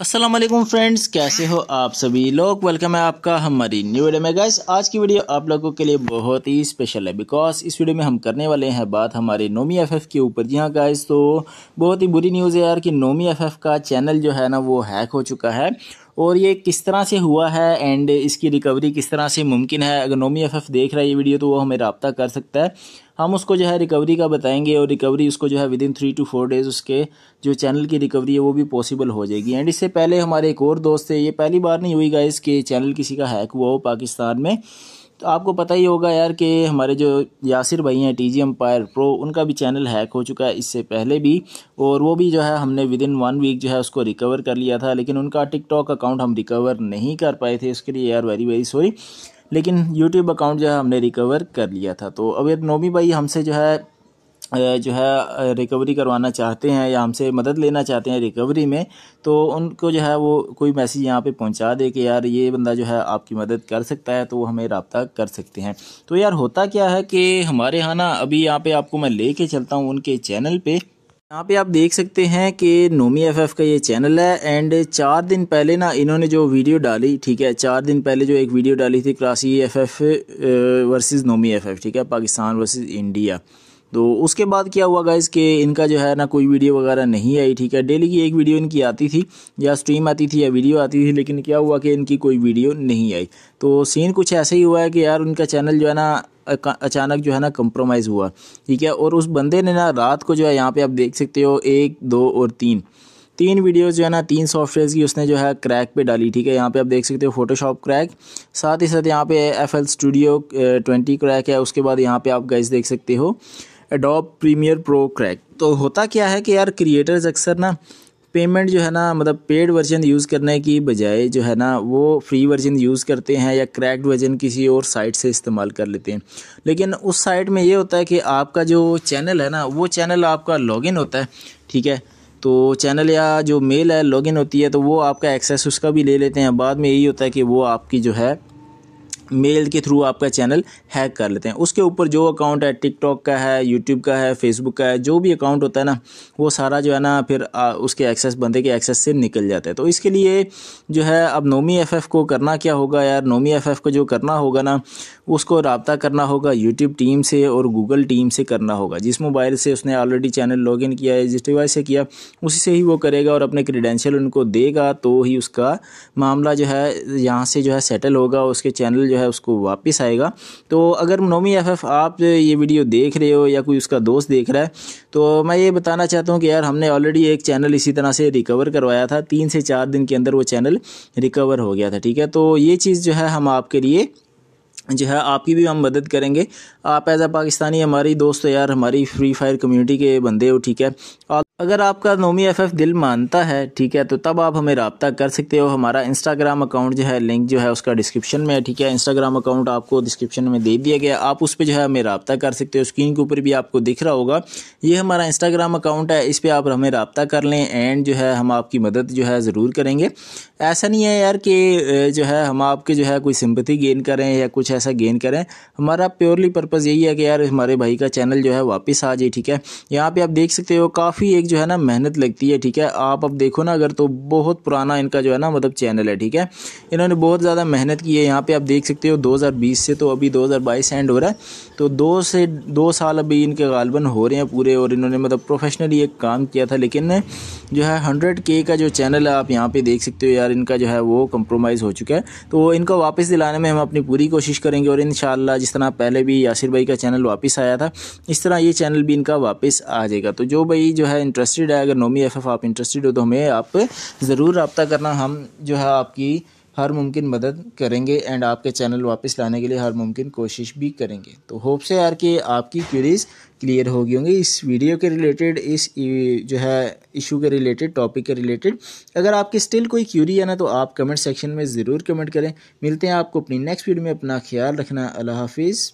Aslam friends कैसे हो आप सभी लोग वेलकम है आपका हमारी न्यू वीडियो में गैस आज की वीडियो आप लोगों के लिए बहुत ही स्पेशल है बिकॉज इस वीडियो में हम करने वाले हैं बात हमारे नोमी एफएफ के ऊपर जी हाँ गैस तो बहुत ही बुरी न्यूज़ है यार कि नोमी एफएफ का चैनल जो है ना वो हैक हो चुका है और ये किस तरह से हुआ है एंड इसकी रिकवरी किस तरह से मुमकिन है अगर नोमी एफ देख रहा है ये वीडियो तो वो हमें रबता कर सकता है हम उसको जो है रिकवरी का बताएंगे और रिकवरी उसको जो है within three two four days उसके जो चैनल की रिकवरी है वो भी पॉसिबल हो जाएगी एंड इससे पहले हमारे एक और दोस्त थे ये पहली बार नहीं हुई गाइस कि चैनल किसी का हैक हुआ हो पाकिस्तान में तो आपको पता ही होगा यार कि हमारे जो यासिर भाई हैं टी जी एम्पायर प्रो उनका भी चैनल हैक हो चुका है इससे पहले भी और वो भी जो है हमने विद इन वन वीक जो है उसको रिकवर कर लिया था लेकिन उनका टिकटॉक अकाउंट हम रिकवर नहीं कर पाए थे इसके लिए यार वेरी वेरी सॉरी लेकिन यूट्यूब अकाउंट जो है हमने रिकवर कर लिया था तो अवेयर नोमी भाई हमसे जो है जो है रिकवरी करवाना चाहते हैं या हमसे मदद लेना चाहते हैं रिकवरी में तो उनको जो है वो कोई मैसेज यहाँ पे पहुँचा दे कि यार ये बंदा जो है आपकी मदद कर सकता है तो वो हमें रबता कर सकते हैं तो यार होता क्या है कि हमारे यहाँ ना अभी यहाँ पे आपको मैं ले चलता हूँ उनके चैनल पर यहाँ पे आप देख सकते हैं कि नोमी एफएफ का ये चैनल है एंड चार दिन पहले ना इन्होंने जो वीडियो डाली ठीक है चार दिन पहले जो एक वीडियो डाली थी क्रासी एफएफ वर्सेस नोमी एफएफ ठीक है पाकिस्तान वर्सेस इंडिया तो उसके बाद क्या हुआ गाइज़ कि इनका जो है ना कोई वीडियो वगैरह नहीं आई ठीक है डेली की एक वीडियो इनकी आती थी या स्ट्रीम आती थी या वीडियो आती थी लेकिन क्या हुआ कि इनकी कोई वीडियो नहीं आई तो सीन कुछ ऐसा ही हुआ है कि यार उनका चैनल जो है ना अचानक जो है ना कंप्रोमाइज़ हुआ ठीक है और उस बंदे ने ना रात को जो है यहाँ पे आप देख सकते हो एक दो और तीन तीन वीडियोस जो है ना तीन सॉफ्टवेयर की उसने जो है क्रैक पे डाली ठीक है यहाँ पे आप देख सकते हो फोटोशॉप क्रैक साथ ही साथ यहाँ पे F L studio twenty crack है उसके बाद यहाँ पे आप गाइस देख सकते हो एडोप प्रीमियर प्रो क्रैक तो होता क्या है कि यार क्रिएटर्स अक्सर ना पेमेंट जो है ना मतलब पेड वर्जन यूज़ करने की बजाय जो है ना वो फ्री वर्जन यूज़ करते हैं या क्रैक्ड वर्जन किसी और साइट से इस्तेमाल कर लेते हैं लेकिन उस साइट में ये होता है कि आपका जो चैनल है ना वो चैनल आपका लॉगिन होता है ठीक है तो चैनल या जो मेल है लॉगिन होती है तो वो आपका एक्सेस उसका भी ले लेते हैं बाद में यही होता है कि वो आपकी जो है मेल के थ्रू आपका चैनल हैक कर लेते हैं उसके ऊपर जो अकाउंट है टिकटॉक का है यूट्यूब का है फेसबुक का है जो भी अकाउंट होता है ना वो सारा जो है ना फिर आ, उसके एक्सेस बंदे के एक्सेस से निकल जाता है तो इसके लिए जो है अब नोमी एफ को करना क्या होगा यार नोमी एफ को जो करना होगा ना उसको रबता करना होगा यूट्यूब टीम से और गूगल टीम से करना होगा जिस मोबाइल से उसने ऑलरेडी चैनल लॉग किया है जिस डिवाइस से किया उसी से ही वो करेगा और अपने क्रीडेंशियल उनको देगा तो ही उसका मामला जो है यहाँ से जो है सेटल होगा उसके चैनल जो है उसको वापस आएगा तो अगर नोमी एफ आप ये वीडियो देख रहे हो या कोई उसका दोस्त देख रहा है तो मैं ये बताना चाहता हूँ कि यार हमने ऑलरेडी एक चैनल इसी तरह से रिकवर करवाया था तीन से चार दिन के अंदर वो चैनल रिकवर हो गया था ठीक है तो ये चीज़ जो है हम आपके लिए जो है आपकी भी हम मदद करेंगे आप एज ए पाकिस्तानी हमारी दोस्त यार हमारी फ्री फायर कम्युनिटी के बंदे हो ठीक है अगर आपका नोमी एफ एफ दिल मानता है ठीक है तो तब आप हमें रबता कर सकते हो हमारा इंस्टाग्राम अकाउंट जो है लिंक जो है उसका डिस्क्रिप्शन में है ठीक है इंस्टाग्राम अकाउंट आपको डिस्क्रिप्शन में दे दिया गया आप उस पर जो है हमें रबता कर सकते हो स्क्रीन के ऊपर भी आपको दिख रहा होगा ये हमारा इंस्टाग्राम अकाउंट है इस पर आप हमें रबता कर लें एंड जो है हम आपकी मदद जो है ज़रूर करेंगे ऐसा नहीं है यार कि जो है हम आपके जो है कोई सिम्पति गेन करें या कुछ ऐसा गेन करें हमारा प्योरली पर्पज़ यही है कि यार हमारे भाई का चैनल जो है वापस आ जाए ठीक है यहाँ पर आप देख सकते हो काफ़ी एक जो है ना मेहनत लगती है ठीक है आप अब देखो ना अगर तो बहुत पुराना इनका जो है ना मतलब चैनल है ठीक है इन्होंने बहुत ज़्यादा मेहनत की है यहाँ पे आप देख सकते हो 2020 से तो अभी 2022 एंड हो रहा है तो दो से दो साल अभी इनके गालबन हो रहे हैं पूरे और इन्होंने मतलब प्रोफेशनली एक काम किया था लेकिन जो है हंड्रेड का जो चैनल है आप यहाँ पर देख सकते हो यार इनका जो है वो कम्प्रोमाइज़ हो चुका है तो इनको वापस दिलाने में हम अपनी पूरी कोशिश करेंगे और इन जिस तरह पहले भी यासिर भाई का चैनल वापस आया था इस तरह ये चैनल भी इनका वापस आ जाएगा तो जो भाई जो है इंटरेस्टेड है अगर नोमी एफ आप इंटरेस्टेड हो तो हमें आप ज़रूर रबता करना हम जो है आपकी हर मुमकिन मदद करेंगे एंड आपके चैनल वापस लाने के लिए हर मुमकिन कोशिश भी करेंगे तो होप से यार कि आपकी क्यूरीज़ क्लियर होगी होंगी इस वीडियो के रिलेटेड इस जो है इशू के रिलेटेड टॉपिक के रिलेटेड अगर आपकी स्टिल कोई क्यूरी है ना तो आप कमेंट सेक्शन में ज़रूर कमेंट करें मिलते हैं आपको अपनी नेक्स्ट वीडियो में अपना ख्याल रखना अल्लाह हाफिज़